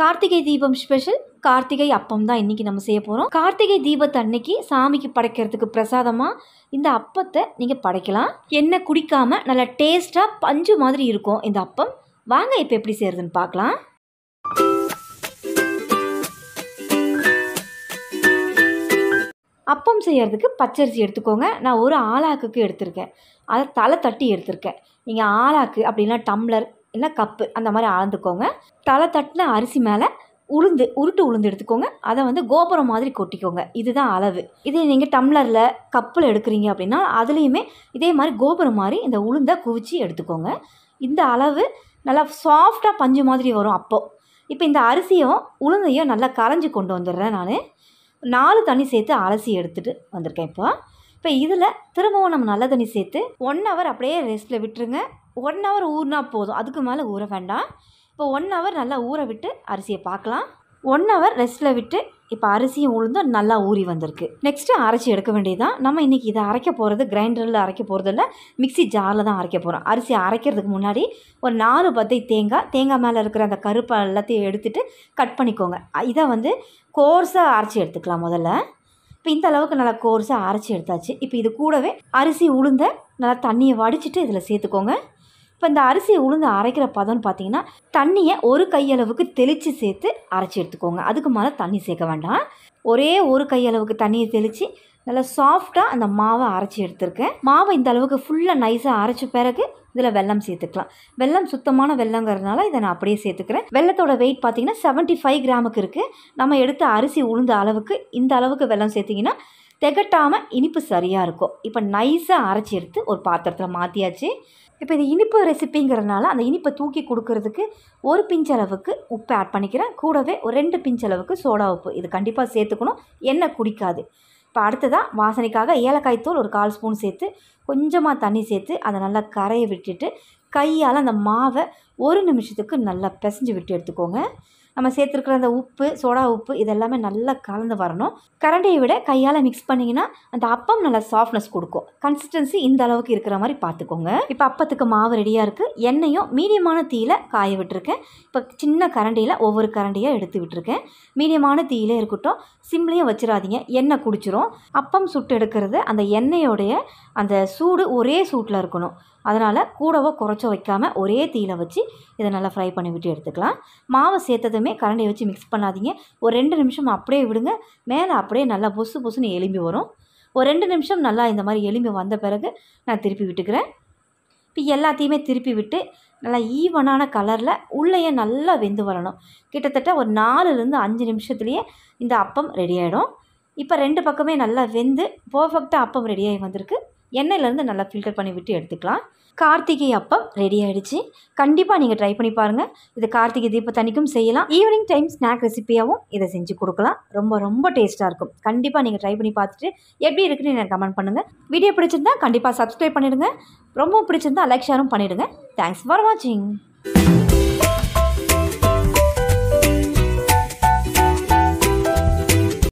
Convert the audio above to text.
கார்த்திகை தீபம் ஸ்பெஷல் கார்த்திகை அப்பம் தான் இன்றைக்கி நம்ம செய்ய போகிறோம் கார்த்திகை தீபத்தை அன்னைக்கு சாமிக்கு படைக்கிறதுக்கு பிரசாதமாக இந்த அப்பத்தை நீங்கள் படைக்கலாம் எண்ணெய் குடிக்காமல் நல்லா டேஸ்ட்டாக பஞ்சு மாதிரி இருக்கும் இந்த அப்பம் வாங்க இப்போ எப்படி செய்கிறதுன்னு பார்க்கலாம் அப்பம் செய்கிறதுக்கு பச்சரிசி எடுத்துக்கோங்க நான் ஒரு ஆளாக்குக்கு எடுத்திருக்கேன் அதை தலை தட்டி எடுத்திருக்கேன் நீங்கள் ஆளாக்கு அப்படின்னா டம்ளர் இல்லைனா கப்பு அந்த மாதிரி அளந்துக்கோங்க தலை தட்டின அரிசி மேலே உளுந்து உருட்டு உளுந்து எடுத்துக்கோங்க அதை வந்து கோபுரம் மாதிரி கொட்டிக்கோங்க இதுதான் அளவு இதே நீங்கள் டம்ளரில் கப்பில் எடுக்கிறீங்க அப்படின்னா அதுலேயுமே இதே மாதிரி கோபுரம் மாதிரி இந்த உளுந்தை குவிச்சு எடுத்துக்கோங்க இந்த அளவு நல்லா சாஃப்டாக பஞ்சு மாதிரி வரும் அப்போது இப்போ இந்த அரிசியும் உளுந்தையும் நல்லா கரைஞ்சி கொண்டு வந்துடுறேன் நான் நாலு தண்ணி சேர்த்து அலசி எடுத்துகிட்டு வந்திருக்கேன் இப்போ இப்போ இதில் திரும்பவும் நம்ம நல்ல தண்ணி சேர்த்து ஒன் ஹவர் அப்படியே ரெஸ்ட்டில் விட்டுருங்க ஒன் ஹவர் ஊறினா போதும் அதுக்கு மேலே ஊற வேண்டாம் இப்போ ஒன் ஹவர் நல்லா ஊற விட்டு அரிசியை பார்க்கலாம் ஒன் ஹவர் ரெஸ்ட்டில் விட்டு இப்போ அரிசியும் உளுந்தும் நல்லா ஊறி வந்திருக்கு நெக்ஸ்ட்டு அரைச்சி எடுக்க வேண்டியதான் நம்ம இன்றைக்கி இதை அரைக்க போகிறது கிரைண்டரில் அரைக்க போகிறது இல்லை மிக்சி ஜாரில் தான் அரைக்க போகிறோம் அரிசி அரைக்கிறதுக்கு முன்னாடி ஒரு நாலு பத்தை தேங்காய் தேங்காய் மேலே இருக்கிற அந்த கருப்பை எல்லாத்தையும் எடுத்துகிட்டு கட் பண்ணிக்கோங்க இதை வந்து கோர்ஸாக அரைச்சி எடுத்துக்கலாம் முதல்ல இப்போ இந்த அளவுக்கு நல்லா கோர்ஸாக அரைச்சி எடுத்தாச்சு இப்போ இது கூடவே அரிசி உளுந்த நல்லா தண்ணியை வடிச்சிட்டு இதில் சேர்த்துக்கோங்க இப்போ இந்த அரிசியை உளுந்து அரைக்கிற பதம்னு பார்த்தீங்கன்னா தண்ணியை ஒரு கையளவுக்கு தெளித்து சேர்த்து அரைச்சி எடுத்துக்கோங்க அதுக்கு மேலே தண்ணி சேர்க்க வேண்டாம் ஒரே ஒரு கையளவுக்கு தண்ணியை தெளித்து நல்லா சாஃப்டாக அந்த மாவை அரைச்சி எடுத்துருக்கேன் மாவை இந்த அளவுக்கு ஃபுல்லாக நைஸாக அரைச்ச பிறகு இதில் வெள்ளம் சேர்த்துக்கலாம் வெள்ளம் சுத்தமான வெள்ளங்கிறதுனால இதை நான் அப்படியே சேர்த்துக்கிறேன் வெள்ளத்தோட வெயிட் பார்த்தீங்கன்னா செவன்ட்டி ஃபைவ் கிராமுக்கு இருக்குது நம்ம எடுத்த அரிசி உளுந்த அளவுக்கு இந்த அளவுக்கு வெள்ளம் சேர்த்திங்கன்னா திகட்டாமல் இனிப்பு சரியாக இருக்கும் இப்போ நைஸாக அரைச்சி எடுத்து ஒரு பாத்திரத்தில் மாற்றியாச்சு இப்போ இது இனிப்பு ரெசிப்பிங்கிறதுனால அந்த இனிப்பை தூக்கி கொடுக்கறதுக்கு ஒரு பிஞ்ச் அளவுக்கு உப்பு ஆட் பண்ணிக்கிறேன் கூடவே ஒரு ரெண்டு பிஞ்ச் அளவுக்கு சோடா உப்பு இது கண்டிப்பாக சேர்த்துக்கணும் எண்ணெய் குடிக்காது இப்போ அடுத்ததாக வாசனைக்காக ஏலக்காய் தூள் ஒரு கால் ஸ்பூன் சேர்த்து கொஞ்சமாக தண்ணி சேர்த்து அதை நல்லா கரையை விட்டுட்டு கையால் அந்த மாவை ஒரு நிமிஷத்துக்கு நல்லா பிசைஞ்சு விட்டு எடுத்துக்கோங்க நம்ம சேர்த்துருக்கிற அந்த உப்பு சோடா உப்பு இதெல்லாமே நல்லா கலந்து வரணும் கரண்டியை விட கையால் மிக்ஸ் பண்ணிங்கன்னா அந்த அப்பம் நல்லா சாஃப்ட்னஸ் கொடுக்கும் கன்சிஸ்டன்சி இந்த அளவுக்கு இருக்கிற மாதிரி பார்த்துக்கோங்க இப்போ அப்பத்துக்கு மாவு ரெடியாக இருக்குது எண்ணெயும் மீடியமான தீயில் காய விட்டுருக்கேன் இப்போ சின்ன கரண்டியில் ஒவ்வொரு கரண்டியாக எடுத்து விட்டுருக்கேன் மீடியமான தீயிலே இருக்கட்டும் சிம்லேயும் வச்சிடாதீங்க எண்ணெய் குடிச்சிரும் அப்பம் சுட்டு எடுக்கிறது அந்த எண்ணெயோடைய அந்த சூடு ஒரே சூட்டில் இருக்கணும் அதனால் கூடவோ குறைச்சோ வைக்காமல் ஒரே தீயில் வச்சு இதை நல்லா ஃப்ரை பண்ணி விட்டு எடுத்துக்கலாம் மாவை சேர்த்ததுமே கரண்டியை வச்சு மிக்ஸ் பண்ணாதீங்க ஒரு ரெண்டு நிமிஷம் அப்படியே விடுங்க மேலே அப்படியே நல்லா பொசு பொசுன்னு எலும்பி வரும் ஒரு ரெண்டு நிமிஷம் நல்லா இந்த மாதிரி எலும்பி வந்த பிறகு நான் திருப்பி விட்டுக்கிறேன் இப்போ எல்லாத்தையுமே திருப்பி விட்டு நல்லா ஈவனான கலரில் உள்ளேயே நல்லா வெந்து வரணும் கிட்டத்தட்ட ஒரு நாலுலேருந்து அஞ்சு நிமிஷத்துலேயே இந்த அப்பம் ரெடி ஆகிடும் இப்போ ரெண்டு பக்கமே நல்லா வெந்து பர்ஃபெக்டாக அப்பம் ரெடியாகி வந்திருக்கு எண்ணெயிலேருந்து நல்லா ஃபில்டர் பண்ணி விட்டு எடுத்துக்கலாம் கார்த்திகை அப்பம் ரெடி ஆகிடுச்சு கண்டிப்பாக நீங்கள் ட்ரை பண்ணி பாருங்கள் இது கார்த்திகை தீபம் தனிக்கும் செய்யலாம் ஈவினிங் டைம் ஸ்நாக் ரெசிப்பியாகவும் இதை செஞ்சு கொடுக்கலாம் ரொம்ப ரொம்ப டேஸ்ட்டாக இருக்கும் கண்டிப்பாக நீங்கள் ட்ரை பண்ணி பார்த்துட்டு எப்படி இருக்குன்னு எனக்கு கமெண்ட் பண்ணுங்கள் வீடியோ பிடிச்சிருந்தா கண்டிப்பாக சப்ஸ்கிரைப் பண்ணிவிடுங்க ரொம்ப பிடிச்சிருந்தா லைக் ஷேரும் பண்ணிவிடுங்க தேங்க்ஸ் ஃபார் வாட்சிங்